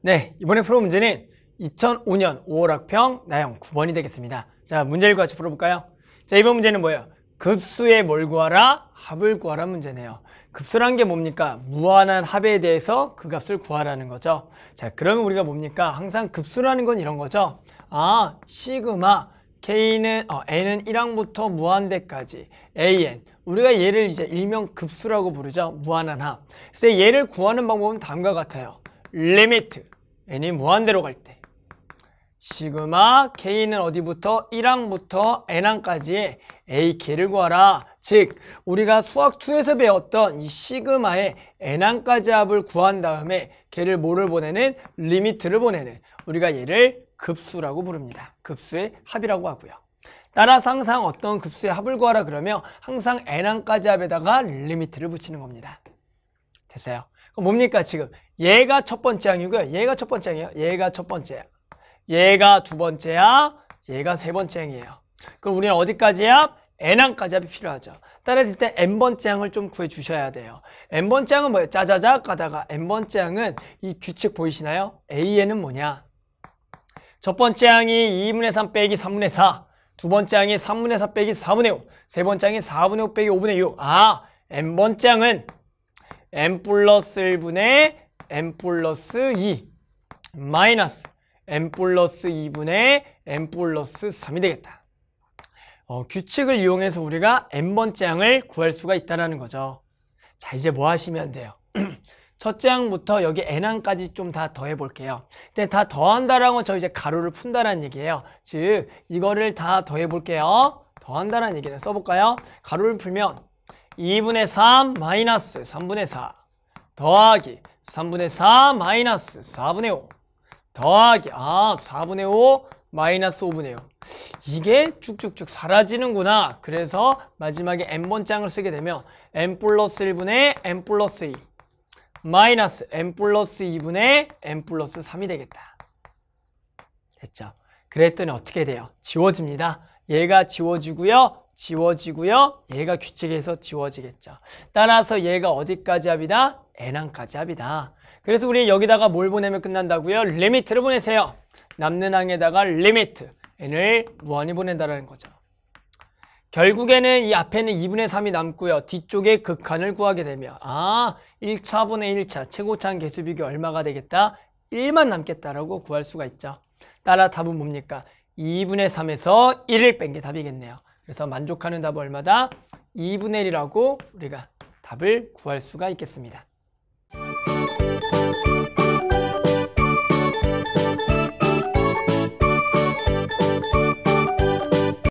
네, 이번에 풀어 문제는 2005년 5월 학평 나형 9번이 되겠습니다. 자, 문제 읽고 같이 풀어볼까요? 자, 이번 문제는 뭐예요? 급수의 뭘 구하라? 합을 구하라 문제네요. 급수란 게 뭡니까? 무한한 합에 대해서 그 값을 구하라는 거죠. 자, 그러면 우리가 뭡니까? 항상 급수라는 건 이런 거죠. 아, 시그마, K는, 어, N은 1항부터 무한대까지, AN, 우리가 얘를 이제 일명 급수라고 부르죠. 무한한 합. 그래서 얘를 구하는 방법은 다음과 같아요. 리미트 n이 무한대로 갈 때 시그마 k는 어디부터 1항부터 n항까지의 ak를 구하라 즉 우리가 수학 2에서 배웠던 이 시그마의 n항까지 합을 구한 다음에 걔를 뭐를 보내는 리미트를 보내는 우리가 얘를 급수라고 부릅니다 급수의 합이라고 하고요 따라서 항상 어떤 급수의 합을 구하라 그러면 항상 n항까지 합에다가 리미트를 붙이는 겁니다 됐어요 뭡니까 지금? 얘가 첫 번째 항이고요. 얘가 첫 번째 항이에요. 얘가 첫 번째. 얘가 두 번째야. 얘가 세 번째 항이에요. 그럼 우리는 어디까지야? n항까지 합이 필요하죠. 따라서 이때 n번째 항을 좀 구해주셔야 돼요. n번째 항은 뭐예요? 짜자작 가다가 n번째 항은 이 규칙 보이시나요? a에는 뭐냐? 첫 번째 항이 2분의 3 빼기 3분의 4. 두 번째 항이 3분의 4 빼기 4분의 5. 세 번째 항이 4분의 5 빼기 5분의 6. 아, n번째 항은 n 플러스 1분의 n 플러스 2 마이너스 n 플러스 2분의 n 플러스 3이 되겠다. 어, 규칙을 이용해서 우리가 n번째 항을 구할 수가 있다는 거죠. 자 이제 뭐 하시면 돼요. 첫째 항부터 여기 n항까지 좀 다 더해 볼게요. 근데 다 더한다라는 건저 이제 가로를 푼다라는 얘기예요. 즉 이거를 다 더해 볼게요. 더한다라는 얘기를 써볼까요? 가로를 풀면 2분의 3 마이너스 3분의 4 더하기 3분의 4 마이너스 4분의 5 더하기 아 4분의 5 마이너스 5분의 5 이게 쭉쭉쭉 사라지는구나 그래서 마지막에 n번 짝을 쓰게 되면 n 플러스 1분의 n 플러스 2 마이너스 n 플러스 2분의 n 플러스 3이 되겠다 됐죠? 그랬더니 어떻게 돼요? 지워집니다 얘가 지워지고요 지워지고요. 얘가 규칙에서 지워지겠죠. 따라서 얘가 어디까지 합이다? n항까지 합이다. 그래서 우리 여기다가 뭘 보내면 끝난다고요? 리미트를 보내세요. 남는 항에다가 리미트 n을 무한히 보낸다라는 거죠. 결국에는 이 앞에는 2분의 3이 남고요. 뒤쪽에 극한을 구하게 되면 아 1차분의 1차 최고차항 개수 비교 얼마가 되겠다? 1만 남겠다라고 구할 수가 있죠. 따라 답은 뭡니까? 2분의 3에서 1을 뺀 게 답이겠네요. 그래서 만족하는 답은 얼마다? 2분의 1이라고 우리가 답을 구할 수가 있겠습니다.